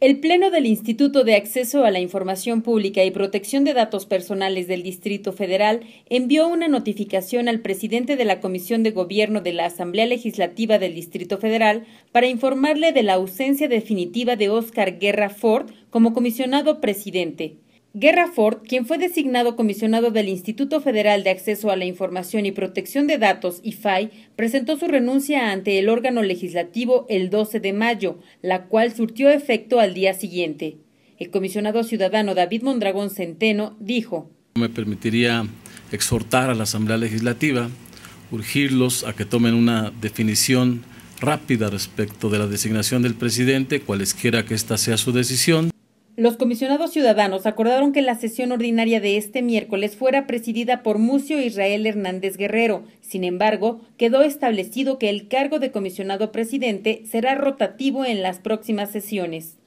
El Pleno del Instituto de Acceso a la Información Pública y Protección de Datos Personales del Distrito Federal envió una notificación al presidente de la Comisión de Gobierno de la Asamblea Legislativa del Distrito Federal para informarle de la ausencia definitiva de Oscar Guerra Ford como comisionado presidente. Guerra Ford, quien fue designado comisionado del Instituto Federal de Acceso a la Información y Protección de Datos, IFAI, presentó su renuncia ante el órgano legislativo el 12 de mayo, la cual surtió efecto al día siguiente. El comisionado ciudadano David Mondragón Centeno dijo: Me permitiría exhortar a la Asamblea Legislativa, urgirlos a que tomen una definición rápida respecto de la designación del presidente, cualesquiera que esta sea su decisión. Los comisionados ciudadanos acordaron que la sesión ordinaria de este miércoles fuera presidida por Mucio Israel Hernández Guerrero. Sin embargo, quedó establecido que el cargo de comisionado presidente será rotativo en las próximas sesiones.